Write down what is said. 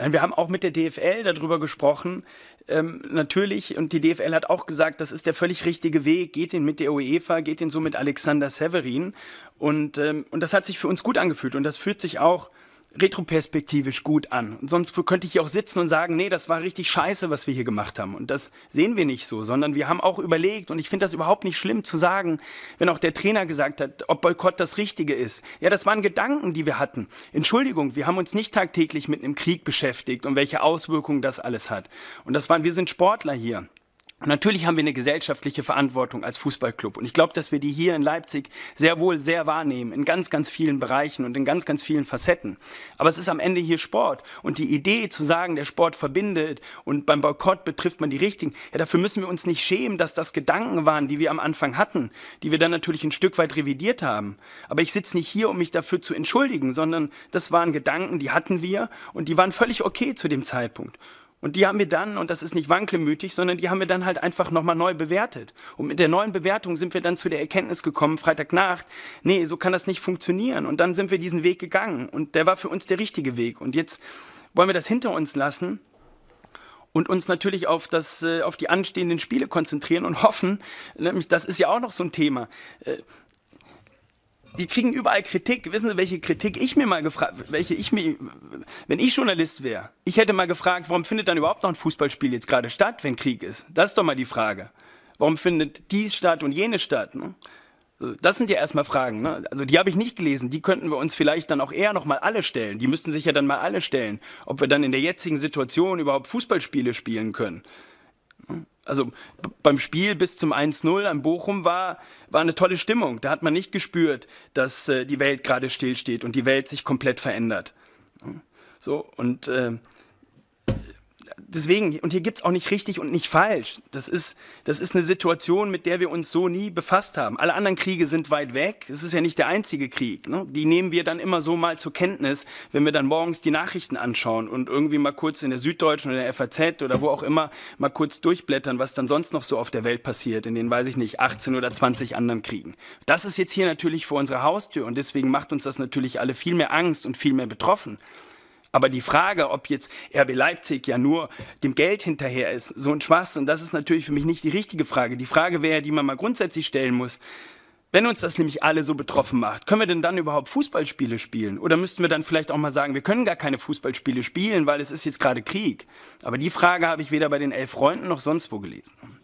Nein, wir haben auch mit der DFL darüber gesprochen. Ähm, natürlich, und die DFL hat auch gesagt, das ist der völlig richtige Weg. Geht den mit der UEFA, geht den so mit Alexander Severin. Und, ähm, und das hat sich für uns gut angefühlt. Und das fühlt sich auch retroperspektivisch gut an. Und sonst könnte ich hier auch sitzen und sagen, nee, das war richtig scheiße, was wir hier gemacht haben. Und das sehen wir nicht so, sondern wir haben auch überlegt und ich finde das überhaupt nicht schlimm zu sagen, wenn auch der Trainer gesagt hat, ob Boykott das Richtige ist. Ja, das waren Gedanken, die wir hatten. Entschuldigung, wir haben uns nicht tagtäglich mit einem Krieg beschäftigt und welche Auswirkungen das alles hat. Und das waren, wir sind Sportler hier natürlich haben wir eine gesellschaftliche Verantwortung als Fußballclub. Und ich glaube, dass wir die hier in Leipzig sehr wohl sehr wahrnehmen, in ganz, ganz vielen Bereichen und in ganz, ganz vielen Facetten. Aber es ist am Ende hier Sport. Und die Idee zu sagen, der Sport verbindet und beim Boykott betrifft man die Richtigen, ja, dafür müssen wir uns nicht schämen, dass das Gedanken waren, die wir am Anfang hatten, die wir dann natürlich ein Stück weit revidiert haben. Aber ich sitze nicht hier, um mich dafür zu entschuldigen, sondern das waren Gedanken, die hatten wir und die waren völlig okay zu dem Zeitpunkt. Und die haben wir dann, und das ist nicht wankelmütig, sondern die haben wir dann halt einfach nochmal neu bewertet. Und mit der neuen Bewertung sind wir dann zu der Erkenntnis gekommen, Freitagnacht, nee, so kann das nicht funktionieren. Und dann sind wir diesen Weg gegangen. Und der war für uns der richtige Weg. Und jetzt wollen wir das hinter uns lassen und uns natürlich auf, das, äh, auf die anstehenden Spiele konzentrieren und hoffen, nämlich das ist ja auch noch so ein Thema äh, die kriegen überall Kritik. Wissen Sie, welche Kritik ich mir mal gefragt, welche ich mir, wenn ich Journalist wäre, ich hätte mal gefragt, warum findet dann überhaupt noch ein Fußballspiel jetzt gerade statt, wenn Krieg ist? Das ist doch mal die Frage. Warum findet dies statt und jene statt? Ne? Das sind ja erstmal Fragen. Ne? Also die habe ich nicht gelesen. Die könnten wir uns vielleicht dann auch eher nochmal alle stellen. Die müssten sich ja dann mal alle stellen, ob wir dann in der jetzigen Situation überhaupt Fußballspiele spielen können. Also beim Spiel bis zum 1-0 an Bochum war, war eine tolle Stimmung. Da hat man nicht gespürt, dass äh, die Welt gerade stillsteht und die Welt sich komplett verändert. So, und äh, deswegen, und hier gibt es auch nicht richtig und nicht falsch. Das ist, das ist eine Situation, mit der wir uns so nie befasst haben. Alle anderen Kriege sind weit weg. Es ist ja nicht der einzige Krieg. Ne? Die nehmen wir dann immer so mal zur Kenntnis, wenn wir dann morgens die Nachrichten anschauen und irgendwie mal kurz in der Süddeutschen oder der FAZ oder wo auch immer mal kurz durchblättern, was dann sonst noch so auf der Welt passiert, in den, weiß ich nicht, 18 oder 20 anderen Kriegen. Das ist jetzt hier natürlich vor unserer Haustür und deswegen macht uns das natürlich alle viel mehr Angst und viel mehr betroffen. Aber die Frage, ob jetzt RB Leipzig ja nur dem Geld hinterher ist, so ein Schwachsinn, das ist natürlich für mich nicht die richtige Frage. Die Frage wäre, die man mal grundsätzlich stellen muss, wenn uns das nämlich alle so betroffen macht, können wir denn dann überhaupt Fußballspiele spielen? Oder müssten wir dann vielleicht auch mal sagen, wir können gar keine Fußballspiele spielen, weil es ist jetzt gerade Krieg? Aber die Frage habe ich weder bei den elf Freunden noch sonst wo gelesen.